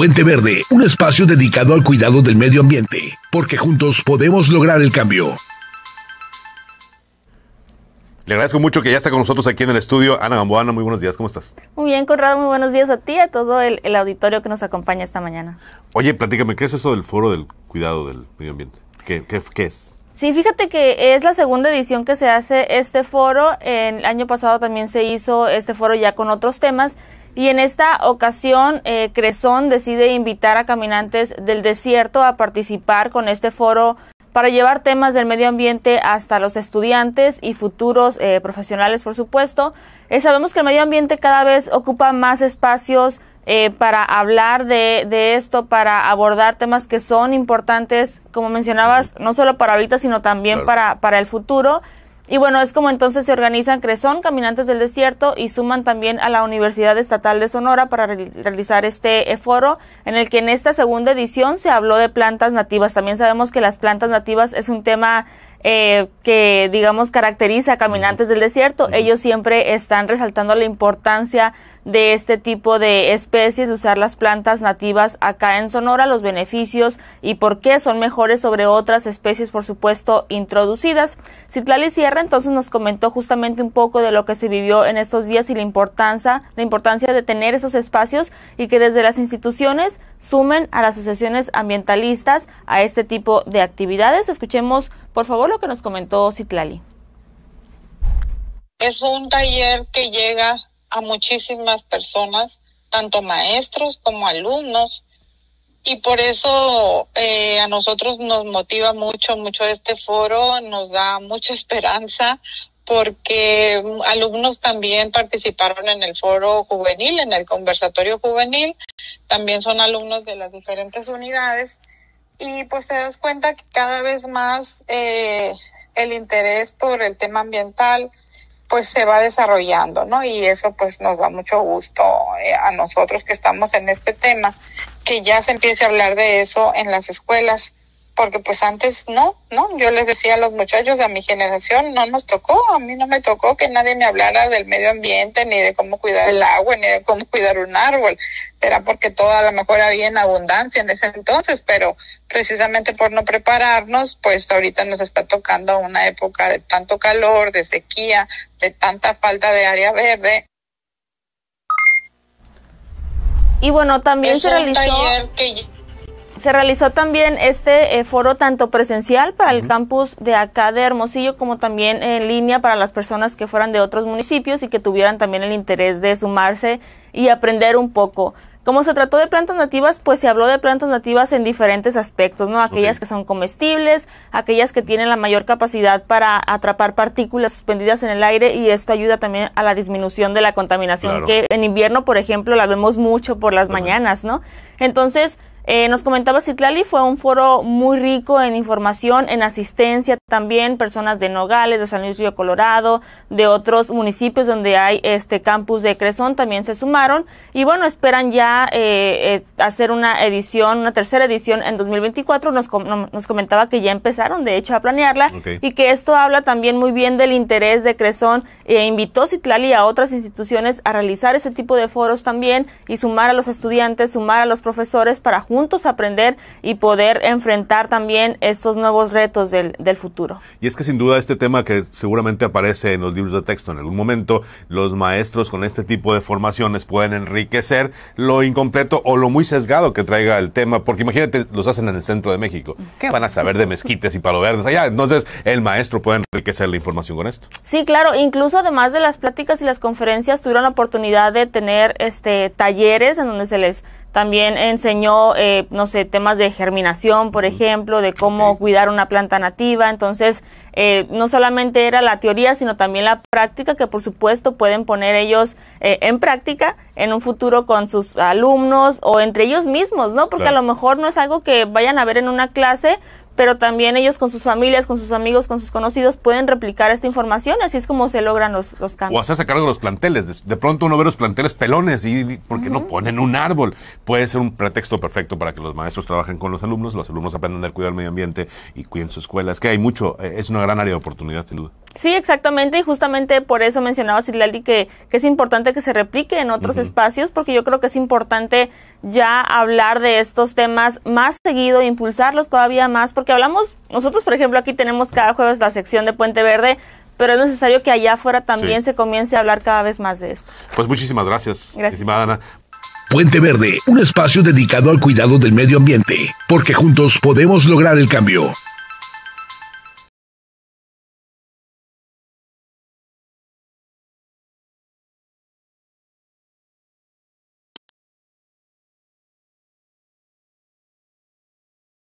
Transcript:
Puente Verde, un espacio dedicado al cuidado del medio ambiente, porque juntos podemos lograr el cambio. Le agradezco mucho que ya está con nosotros aquí en el estudio. Ana Gamboana, muy buenos días, ¿cómo estás? Muy bien, Conrado, muy buenos días a ti y a todo el, auditorio que nos acompaña esta mañana. Oye, platícame, ¿qué es eso del Foro del Cuidado del Medio Ambiente? ¿Qué, qué es? Sí, fíjate que es la segunda edición que se hace este foro. El año pasado también se hizo este foro ya con otros temas. Y en esta ocasión, eh, Cresón decide invitar a caminantes del desierto a participar con este foro para llevar temas del medio ambiente hasta los estudiantes y futuros eh, profesionales, por supuesto. Eh, sabemos que el medio ambiente cada vez ocupa más espacios eh, para hablar de, esto, para abordar temas que son importantes, como mencionabas, no solo para ahorita, sino también para, para el futuro. Y bueno, es como entonces se organizan Cresón, Caminantes del Desierto y suman también a la Universidad Estatal de Sonora para realizar este foro en el que en esta segunda edición se habló de plantas nativas. También sabemos que las plantas nativas es un tema eh, que digamos caracteriza a Caminantes del Desierto. Ellos siempre están resaltando la importancia de este tipo de especies, de usar las plantas nativas acá en Sonora, los beneficios y por qué son mejores sobre otras especies, por supuesto, introducidas. Citlali Sierra entonces nos comentó justamente un poco de lo que se vivió en estos días y la importancia, la importancia de tener esos espacios y que desde las instituciones sumen a las asociaciones ambientalistas a este tipo de actividades. Escuchemos, por favor, lo que nos comentó Citlali. Es un taller que llega a muchísimas personas, tanto maestros como alumnos. Y por eso eh, a nosotros nos motiva mucho, mucho este foro, nos da mucha esperanza porque mm, alumnos también participaron en el foro juvenil, en el conversatorio juvenil, también son alumnos de las diferentes unidades y pues te das cuenta que cada vez más eh, el interés por el tema ambiental, pues se va desarrollando, ¿no? Y eso pues nos da mucho gusto eh, a nosotros que estamos en este tema, que ya se empiece a hablar de eso en las escuelas porque pues antes no, ¿no? Yo les decía a los muchachos, de mi generación no nos tocó, a mí no me tocó que nadie me hablara del medio ambiente, ni de cómo cuidar el agua, ni de cómo cuidar un árbol. Era porque todo a lo mejor había en abundancia en ese entonces, pero precisamente por no prepararnos, pues ahorita nos está tocando una época de tanto calor, de sequía, de tanta falta de área verde. Y bueno, también se realizó se realizó también este eh, foro tanto presencial para el campus de acá de Hermosillo como también en línea para las personas que fueran de otros municipios y que tuvieran también el interés de sumarse y aprender un poco. Como se trató de plantas nativas, pues se habló de plantas nativas en diferentes aspectos, ¿no? Aquellas que son comestibles, aquellas que tienen la mayor capacidad para atrapar partículas suspendidas en el aire y esto ayuda también a la disminución de la contaminación, que en invierno, por ejemplo, la vemos mucho por las mañanas, ¿no? Entonces, eh, nos comentaba Citlali, fue un foro muy rico en información, en asistencia también, personas de Nogales, de San Luis Río Colorado, de otros municipios donde hay este campus de Cresón también se sumaron y bueno, esperan ya eh, eh hacer una edición, una tercera edición en 2024, nos, nos comentaba que ya empezaron de hecho a planearla y que esto habla también muy bien del interés de Cresón e invitó Citlali a otras instituciones a realizar ese tipo de foros también y sumar a los estudiantes, sumar a los profesores para juntos aprender y poder enfrentar también estos nuevos retos del, del futuro. Y es que sin duda este tema que seguramente aparece en los libros de texto en algún momento, los maestros con este tipo de formaciones pueden enriquecer lo incompleto o lo muy sesgado que traiga el tema, porque imagínate, los hacen en el centro de México. ¿Qué van a saber de mezquites y palo verdes allá? Entonces, el maestro puede enriquecer la información con esto. Sí, claro, incluso además de las pláticas y las conferencias, tuvieron la oportunidad de tener este talleres en donde se les también enseñó, eh, no sé, temas de germinación, por ejemplo, de cómo cuidar una planta nativa. Entonces, eh, no solamente era la teoría, sino también la práctica, que por supuesto pueden poner ellos eh, en práctica en un futuro con sus alumnos o entre ellos mismos, ¿no? Porque a lo mejor no es algo que vayan a ver en una clase, pero también ellos con sus familias, con sus amigos, con sus conocidos pueden replicar esta información, así es como se logran los, los cambios. O hacerse cargo de los planteles, de, pronto uno ve los planteles pelones y porque no ponen un árbol, puede ser un pretexto perfecto para que los maestros trabajen con los alumnos, los alumnos aprendan a cuidar el medio ambiente y cuiden su escuela. es que hay mucho, eh, es una gran área de oportunidad sin duda. Sí, exactamente, y justamente por eso mencionaba Silali que, que es importante que se replique en otros espacios, porque yo creo que es importante ya hablar de estos temas más seguido, impulsarlos todavía más, porque hablamos, nosotros por ejemplo aquí tenemos cada jueves la sección de Puente Verde, pero es necesario que allá afuera también se comience a hablar cada vez más de esto. Pues muchísimas gracias, gracias. Ana. Puente Verde, un espacio dedicado al cuidado del medio ambiente, porque juntos podemos lograr el cambio.